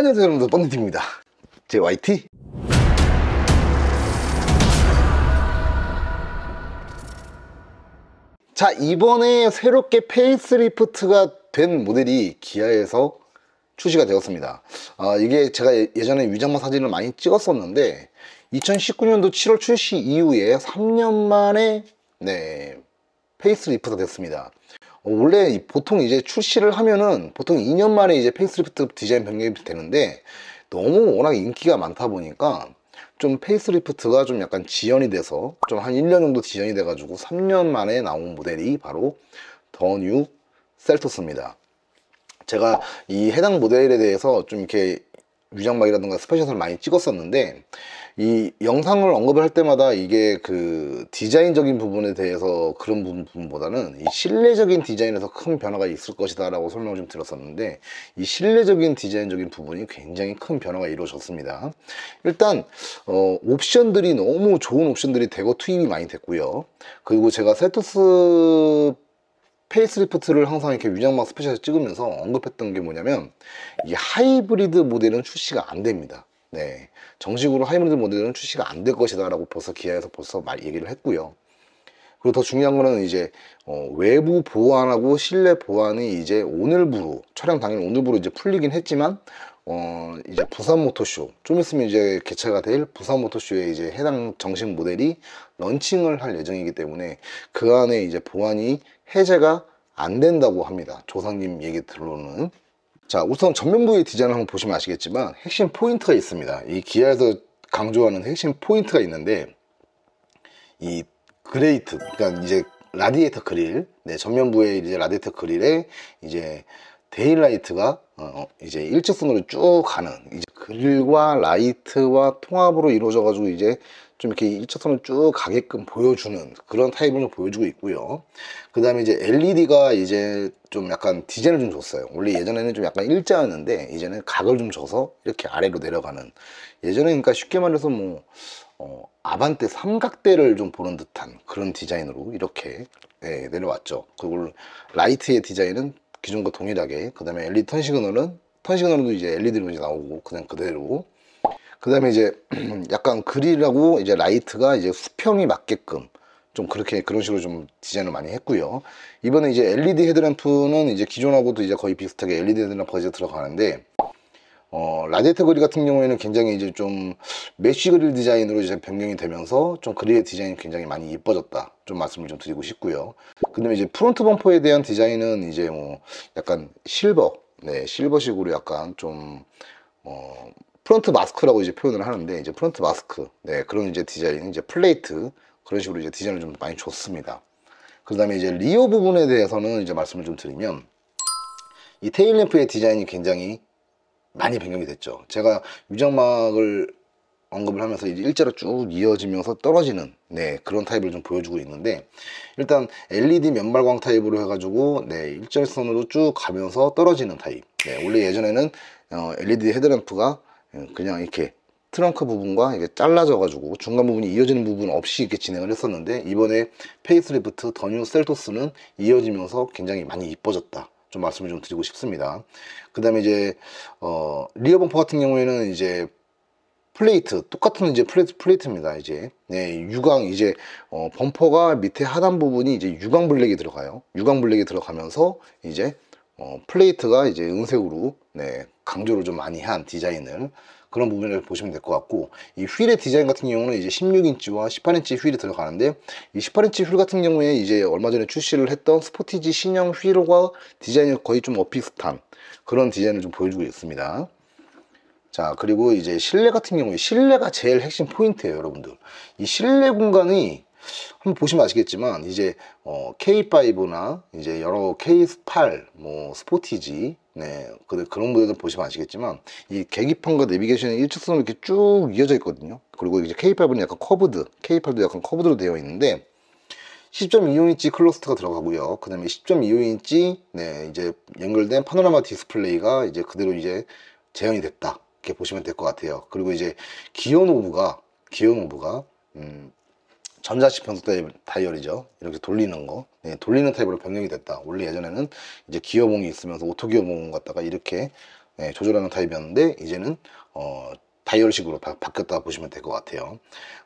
안녕하세요 여러분들 뻔데팀입니다 JYT 자 이번에 새롭게 페이스리프트가 된 모델이 기아에서 출시가 되었습니다 아, 이게 제가 예, 예전에 위장마 사진을 많이 찍었었는데 2019년도 7월 출시 이후에 3년 만에 네 페이스리프트가 됐습니다 어, 원래 보통 이제 출시를 하면은 보통 2년 만에 이제 페이스리프트 디자인 변경이 되는데 너무 워낙 인기가 많다 보니까 좀 페이스리프트가 좀 약간 지연이 돼서 좀 한 1년 정도 지연이 돼가지고 3년 만에 나온 모델이 바로 더 뉴 셀토스입니다. 제가 이 해당 모델에 대해서 좀 이렇게 위장막이라든가 스페셜을 많이 찍었었는데 이 영상을 언급을 할 때마다 이게 그 디자인적인 부분에 대해서 그런 부분보다는 이 실내적인 디자인에서 큰 변화가 있을 것이다 라고 설명을 좀 드렸었는데 이 실내적인 디자인적인 부분이 굉장히 큰 변화가 이루어졌습니다 일단 어, 옵션들이 너무 좋은 옵션들이 되고 투입이 많이 됐고요 그리고 제가 세토스 페이스리프트를 항상 이렇게 위장막 스페셜에 서 찍으면서 언급했던 게 뭐냐면 이 하이브리드 모델은 출시가 안 됩니다. 네, 정식으로 하이브리드 모델은 출시가 안 될 것이다 라고 벌써 기아에서 벌써 말 얘기를 했고요. 그리고 더 중요한 거는 이제 어, 외부 보안하고 실내 보안이 이제 오늘부로 촬영 당일 오늘부로 이제 풀리긴 했지만 어 이제 부산 모터쇼 좀 있으면 이제 개최가 될 부산 모터쇼에 이제 해당 정식 모델이 런칭을 할 예정이기 때문에 그 안에 이제 보안이 해제가 안 된다고 합니다. 조상님 얘기 들로는 자 우선 전면부의 디자인을 한번 보시면 아시겠지만 핵심 포인트가 있습니다. 이 기아에서 강조하는 핵심 포인트가 있는데 이 그레이트 그러니까 이제 라디에이터 그릴 네, 전면부의 이제 라디에이터 그릴에 이제 데일라이트가 어, 어, 이제 일직선으로 쭉 가는 이제 그릴과 라이트와 통합으로 이루어져 가지고 이제 좀 이렇게 일직선을 쭉 가게끔 보여주는 그런 타입을 좀 보여주고 있고요 그 다음에 이제 LED가 이제 좀 약간 디자인을 좀 줬어요 원래 예전에는 좀 약간 일자였는데 이제는 각을 좀 줘서 이렇게 아래로 내려가는 예전에 그러니까 쉽게 말해서 뭐 어, 아반떼 삼각대를 좀 보는 듯한 그런 디자인으로 이렇게 네, 내려왔죠 그걸 라이트의 디자인은 기존과 동일하게 그 다음에 LED 턴 시그널은 턴 시그널도 이제 LED로 이제 나오고 그냥 그대로 그 다음에 이제 약간 그릴하고 이제 라이트가 이제 수평이 맞게끔 좀 그렇게 그런 식으로 좀 디자인을 많이 했고요 이번에 이제 LED 헤드램프는 이제 기존하고도 이제 거의 비슷하게 LED 헤드램프가 이제 들어가는데 어, 라제트 그릴 같은 경우에는 굉장히 이제 좀 메쉬 그릴 디자인으로 이제 변경이 되면서 좀 그릴의 디자인이 굉장히 많이 예뻐졌다. 좀 말씀을 좀 드리고 싶고요. 그다음에 이제 프론트 범퍼에 대한 디자인은 이제 뭐 약간 실버, 네, 실버식으로 약간 좀 어, 프론트 마스크라고 이제 표현을 하는데 이제 프론트 마스크, 네, 그런 이제 디자인, 이제 플레이트 그런 식으로 이제 디자인을 좀 많이 줬습니다. 그다음에 이제 리어 부분에 대해서는 이제 말씀을 좀 드리면 이 테일 램프의 디자인이 굉장히 많이 변경이 됐죠 제가 위장막을 언급을 하면서 이제 일자로 쭉 이어지면서 떨어지는 네 그런 타입을 좀 보여주고 있는데 일단 LED 면발광 타입으로 해가지고 네 일직선으로 쭉 가면서 떨어지는 타입 네 원래 예전에는 어, LED 헤드램프가 음, 그냥 이렇게 트렁크 부분과 이게 잘라져 가지고 중간 부분이 이어지는 부분 없이 이렇게 진행을 했었는데 이번에 페이스리프트 더뉴 셀토스는 이어지면서 굉장히 많이 이뻐졌다 좀 말씀을 좀 드리고 싶습니다. 그 다음에 이제, 어, 리어 범퍼 같은 경우에는 이제 플레이트, 똑같은 이제 플레이트, 플레이트입니다. 이제, 네, 유광, 이제, 어, 범퍼가 밑에 하단 부분이 이제 유광 블랙이 들어가요. 유광 블랙이 들어가면서 이제, 어, 플레이트가 이제 은색으로, 네, 강조를 좀 많이 한 디자인을 그런 부분을 보시면 될 것 같고 이 휠의 디자인 같은 경우는 이제 16인치와 18인치 휠이 들어가는데 이 18인치 휠 같은 경우에 이제 얼마 전에 출시를 했던 스포티지 신형 휠과 디자인이 거의 좀 어비슷한 그런 디자인을 좀 보여주고 있습니다. 자 그리고 이제 실내 같은 경우에 실내가 제일 핵심 포인트예요 여러분들 이 실내 공간이 한번 보시면 아시겠지만 이제 어, K5나 이제 여러 K8, 뭐 스포티지 네 그런 분런모들 보시면 아시겠지만 이 계기판과 내비게이션이 일직선으로 이렇게 쭉 이어져 있거든요. 그리고 이제 K5는 약간 커브드, K8도 약간 커브드로 되어 있는데 10.25인치 클러스터가 들어가고요. 그 다음에 10.25인치 네, 이제 연결된 파노라마 디스플레이가 이제 그대로 이제 재현이 됐다. 이렇게 보시면 될 것 같아요. 그리고 이제 기어 노브가 기어 노브가 음, 전자식 변속 다이얼이죠 이렇게 돌리는 거 네, 돌리는 타입으로 변경이 됐다 원래 예전에는 이제 기어봉이 있으면서 오토 기어봉 갖다가 이렇게 네, 조절하는 타입이었는데 이제는 어, 다이얼식으로 바, 뀌었다 보시면 될 것 같아요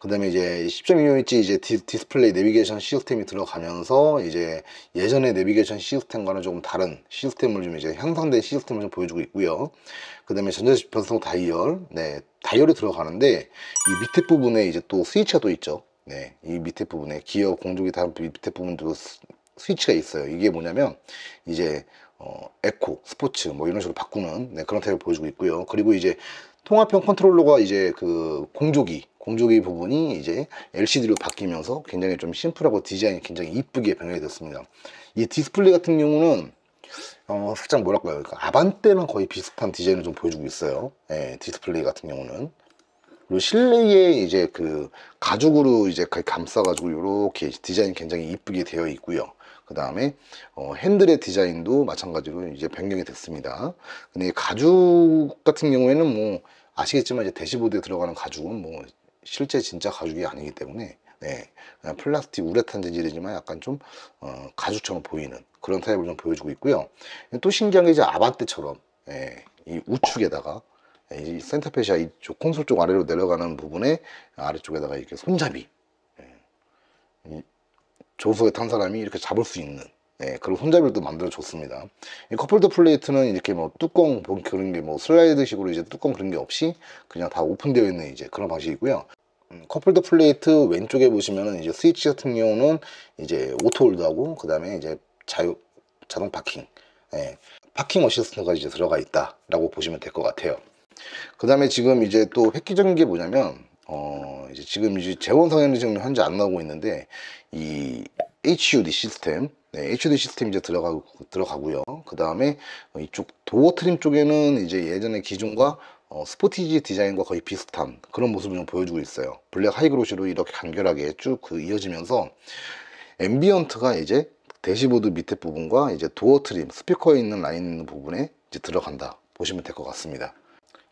그 다음에 이제 10.1인치 이제 디, 스플레이 내비게이션 시스템이 들어가면서 이제 예전의 내비게이션 시스템과는 조금 다른 시스템을 좀 이제 향상된 시스템을 좀 보여주고 있고요 그 다음에 전자식 변속 다이얼 네 다이얼이 들어가는데 이 밑에 부분에 이제 또 스위치가 또 있죠 네, 이 밑에 부분에 기어 공조기 다 밑에 부분도 스위치가 있어요. 이게 뭐냐면 이제 어, 에코, 스포츠 뭐 이런 식으로 바꾸는 네, 그런 타입을 보여주고 있고요. 그리고 이제 통합형 컨트롤러가 이제 그 공조기, 공조기 부분이 이제 LCD로 바뀌면서 굉장히 좀 심플하고 디자인이 굉장히 이쁘게 변형이 됐습니다. 이 디스플레이 같은 경우는 어, 살짝 뭐랄까요. 그러니까 아반떼랑 거의 비슷한 디자인을 좀 보여주고 있어요. 예, 디스플레이 같은 경우는. 그리고 실내에 이제 그 가죽으로 이제 감싸가지고 이렇게 디자인 굉장히 이쁘게 되어 있고요. 그 다음에 어, 핸들의 디자인도 마찬가지로 이제 변경이 됐습니다. 근데 가죽 같은 경우에는 뭐 아시겠지만 이제 대시보드에 들어가는 가죽은 뭐 실제 진짜 가죽이 아니기 때문에 네, 플라스틱 우레탄 재질이지만 약간 좀 어, 가죽처럼 보이는 그런 타입을 좀 보여주고 있고요. 또 신기한 게 이제 아반떼처럼 예, 이 우측에다가 센터페시아 이쪽 콘솔 쪽 아래로 내려가는 부분에 아래쪽에다가 이렇게 손잡이 예, 조수에 탄 사람이 이렇게 잡을 수 있는 예, 그런 손잡이도 만들어 줬습니다. 이 커플드 플레이트는 이렇게 뭐 뚜껑 그런 게뭐 슬라이드식으로 이제 뚜껑 그런 게 없이 그냥 다 오픈되어 있는 이제 그런 방식이고요. 음, 커플드 플레이트 왼쪽에 보시면은 이제 스위치 같은 경우는 이제 오토홀드하고 그 다음에 이제 자유 자동 파킹, 예, 파킹 어시스트가 이제 들어가 있다라고 보시면 될 것 같아요. 그 다음에 지금 이제 또 획기적인 게 뭐냐면 어 이제 지금 이제 재원 상향이 지금 현재 안 나오고 있는데 이 HUD 시스템 네, HUD 시스템 이제 들어가고 들어가고요. 그 다음에 이쪽 도어 트림 쪽에는 이제 예전에 기존과 어, 스포티지 디자인과 거의 비슷한 그런 모습을 좀 보여주고 있어요. 블랙 하이그로시로 이렇게 간결하게 쭉 그 이어지면서 앰비언트가 이제 대시보드 밑에 부분과 이제 도어 트림 스피커에 있는 라인 부분에 이제 들어간다 보시면 될 것 같습니다.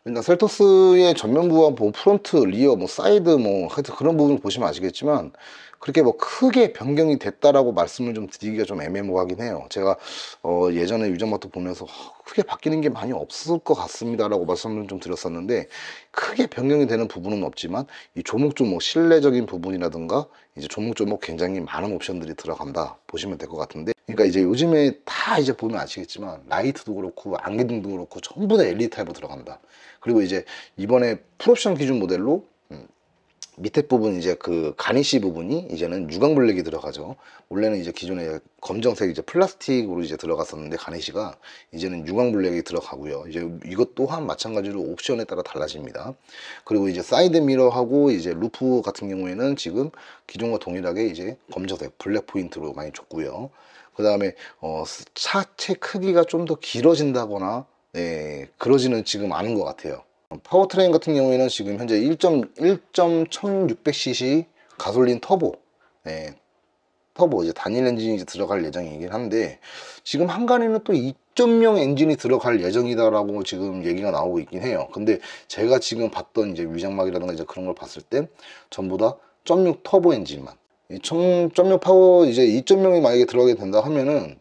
일단 셀토스의 전면 부와뭐 프론트, 리어, 뭐 사이드 뭐 하여튼 그런 부분을 보시면 아시겠지만 그렇게 뭐 크게 변경이 됐다라고 말씀을 좀 드리기가 좀 애매모호하긴 해요. 제가 어 예전에 유전마트 보면서 크게 바뀌는 게 많이 없을 것 같습니다라고 말씀을 좀 드렸었는데 크게 변경이 되는 부분은 없지만 이 조목 조목 뭐 실내적인 부분이라든가 이제 조목조목 굉장히 많은 옵션들이 들어간다 보시면 될 것 같은데 그러니까 이제 요즘에 다 이제 보면 아시겠지만 라이트도 그렇고 안개등도 그렇고 전부 다엘리 d 타입으로 들어간다 그리고 이제 이번에 풀옵션 기준 모델로 밑에 부분 이제 그 가니쉬 부분이 이제는 유광 블랙이 들어가죠. 원래는 이제 기존에 검정색 이제 플라스틱으로 이제 들어갔었는데 가니쉬가 이제는 유광 블랙이 들어가고요. 이제 이것 또한 마찬가지로 옵션에 따라 달라집니다. 그리고 이제 사이드 미러하고 이제 루프 같은 경우에는 지금 기존과 동일하게 이제 검정색 블랙 포인트로 많이 줬고요. 그 다음에 어, 차체 크기가 좀 더 길어진다거나 네, 그러지는 지금 않은 것 같아요. 파워트레인 같은 경우에는 지금 현재 1.1600cc 가솔린 터보 네, 터보 이제 단일 엔진이 이제 들어갈 예정이긴 한데 지금 한간에는 또 2.0 엔진이 들어갈 예정이다라고 지금 얘기가 나오고 있긴 해요. 근데 제가 지금 봤던 이제 위장막이라든가 이제 그런 걸 봤을 때 전부 다1.6 터보 엔진만 1.6 파워 이제 2.0이 만약에 들어가게 된다 하면은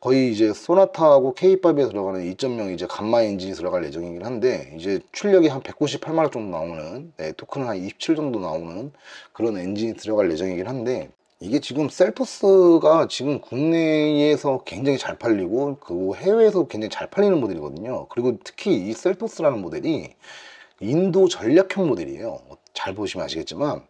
거의 이제 소나타하고 K밥에 들어가는 2.0 이제 감마 엔진이 들어갈 예정이긴 한데 이제 출력이 한 198마력 정도 나오는 네, 토크는 한 27 정도 나오는 그런 엔진이 들어갈 예정이긴 한데 이게 지금 셀토스가 지금 국내에서 굉장히 잘 팔리고 그 해외에서 굉장히 잘 팔리는 모델이거든요 그리고 특히 이 셀토스라는 모델이 인도 전략형 모델이에요 잘 보시면 아시겠지만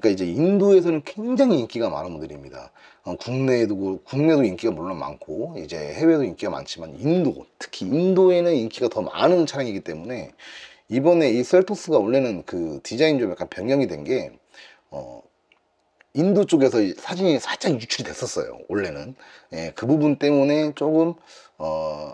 그러니까 이제 인도에서는 굉장히 인기가 많은 모델입니다. 어, 국내에도 국내도 인기가 물론 많고 이제 해외도 인기가 많지만 인도 특히 인도에는 인기가 더 많은 차량이기 때문에 이번에 이 셀토스가 원래는 그 디자인 좀 약간 변경이 된게 어, 인도 쪽에서 사진이 살짝 유출이 됐었어요. 원래는 예, 그 부분 때문에 조금 어,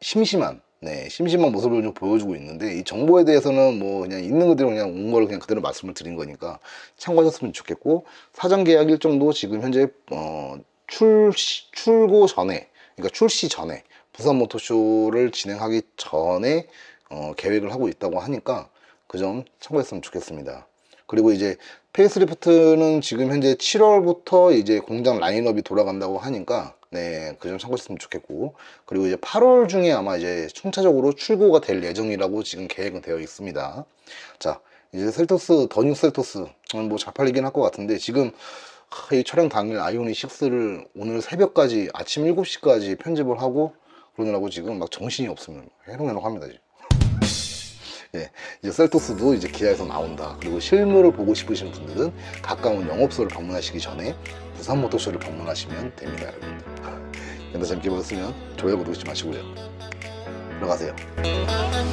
심심한 네, 심심한 모습을 좀 보여주고 있는데 이 정보에 대해서는 뭐 그냥 있는 그대로 그냥 온 걸 그냥 그대로 말씀을 드린 거니까 참고하셨으면 좋겠고 사전 계약 일정도 지금 현재 어, 출시, 출고 전에 그러니까 출시 전에 부산 모터쇼를 진행하기 전에 어, 계획을 하고 있다고 하니까 그 점 참고했으면 좋겠습니다. 그리고 이제 페이스리프트는 지금 현재 7월부터 이제 공장 라인업이 돌아간다고 하니까 네, 그 점 참고했으면 좋겠고 그리고 이제 8월 중에 아마 이제 총차적으로 출고가 될 예정이라고 지금 계획은 되어 있습니다. 자, 이제 셀토스, 더 뉴 셀토스 뭐자 팔리긴 할 것 같은데 지금 이 촬영 당일 아이오닉 6를 오늘 새벽까지 아침 7시까지 편집을 하고 그러느라고 지금 막 정신이 없으면 해롱해롱 합니다 지금. 예, 이제 셀토스도 이제 기아에서 나온다. 그리고 실물을 보고 싶으신 분들은 가까운 영업소를 방문하시기 전에 부산 모터쇼를 방문하시면 됩니다, 여러분. 영상 재밌게 보셨으면 좋아요, 구독 잊지 마시고요. 들어가세요.